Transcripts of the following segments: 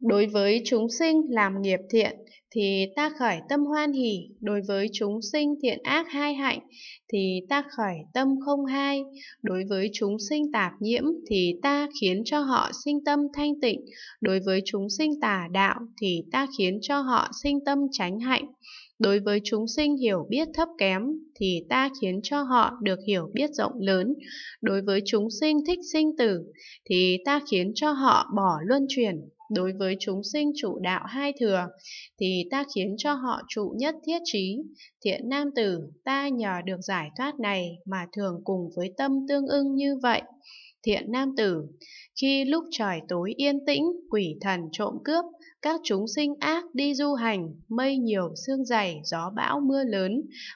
Đối với chúng sinh làm nghiệp thiện thì ta khởi tâm hoan hỷ, đối với chúng sinh thiện ác hai hạnh thì ta khởi tâm không hai, đối với chúng sinh tạp nhiễm thì ta khiến cho họ sinh tâm thanh tịnh, đối với chúng sinh tà đạo thì ta khiến cho họ sinh tâm chánh hạnh. Đối với chúng sinh hiểu biết thấp kém thì ta khiến cho họ được hiểu biết rộng lớn. Đối với chúng sinh thích sinh tử thì ta khiến cho họ bỏ luân chuyển, đối với chúng sinh chủ đạo hai thừa, thì ta khiến cho họ trụ nhất thiết trí. Thiện nam tử, ta nhờ được giải thoát này mà thường cùng với tâm tương ưng như vậy thiện nam tử. Khi lúc trời tối yên tĩnh, quỷ thần trộm cướp, các chúng sinh ác đi du hành, mây nhiều sương dày, gió bão mưa lớn,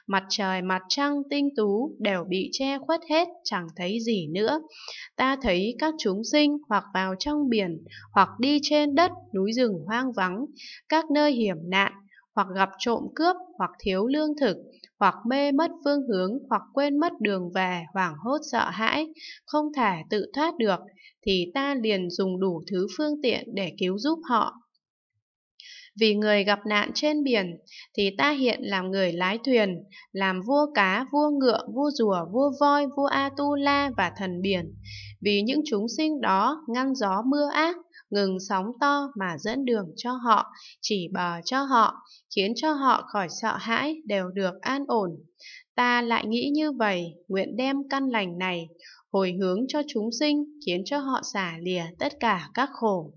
mặt trời mặt trăng tinh tú đều bị che khuất hết, chẳng thấy gì nữa. Ta thấy các chúng sinh hoặc vào trong biển, hoặc đi trên đất, núi rừng hoang vắng, các nơi hiểm nạn, hoặc gặp trộm cướp, hoặc thiếu lương thực, hoặc mê mất phương hướng, hoặc quên mất đường về, hoảng hốt sợ hãi, không thể tự thoát được, thì ta liền dùng đủ thứ phương tiện để cứu giúp họ. Vì người gặp nạn trên biển, thì ta hiện làm người lái thuyền, làm vua cá, vua ngựa, vua rùa, vua voi, vua Atula và thần biển. Vì những chúng sinh đó ngăn gió mưa ác, ngừng sóng to mà dẫn đường cho họ, chỉ bờ cho họ, khiến cho họ khỏi sợ hãi đều được an ổn. Ta lại nghĩ như vậy, nguyện đem căn lành này hồi hướng cho chúng sinh, khiến cho họ xả lìa tất cả các khổ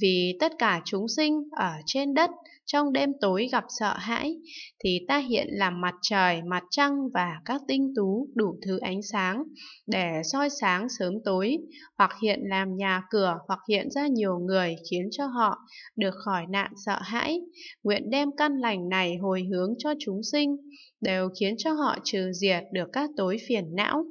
vì tất cả chúng sinh ở trên đất trong đêm tối gặp sợ hãi thì ta hiện làm mặt trời mặt trăng và các tinh tú đủ thứ ánh sáng để soi sáng sớm tối hoặc hiện làm nhà cửa hoặc hiện ra nhiều người khiến cho họ được khỏi nạn sợ hãi nguyện đem căn lành này hồi hướng cho chúng sinh đều khiến cho họ trừ diệt được các tối phiền não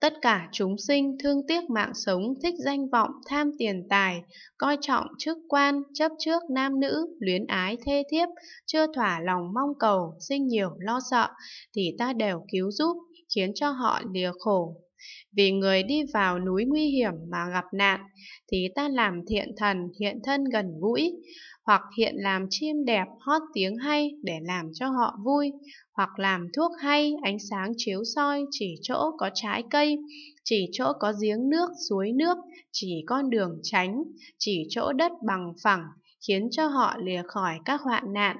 Tất cả chúng sinh thương tiếc mạng sống, thích danh vọng, tham tiền tài, coi trọng chức quan, chấp trước nam nữ, luyến ái thê thiếp, chưa thỏa lòng mong cầu, sinh nhiều lo sợ, thì ta đều cứu giúp, khiến cho họ lìa khổ, vì người đi vào núi nguy hiểm mà gặp nạn, thì ta làm thiện thần hiện thân gần gũi, hoặc hiện làm chim đẹp hót tiếng hay để làm cho họ vui, hoặc làm thuốc hay ánh sáng chiếu soi chỉ chỗ có trái cây, chỉ chỗ có giếng nước, suối nước, chỉ con đường tránh, chỉ chỗ đất bằng phẳng, khiến cho họ lìa khỏi các hoạn nạn.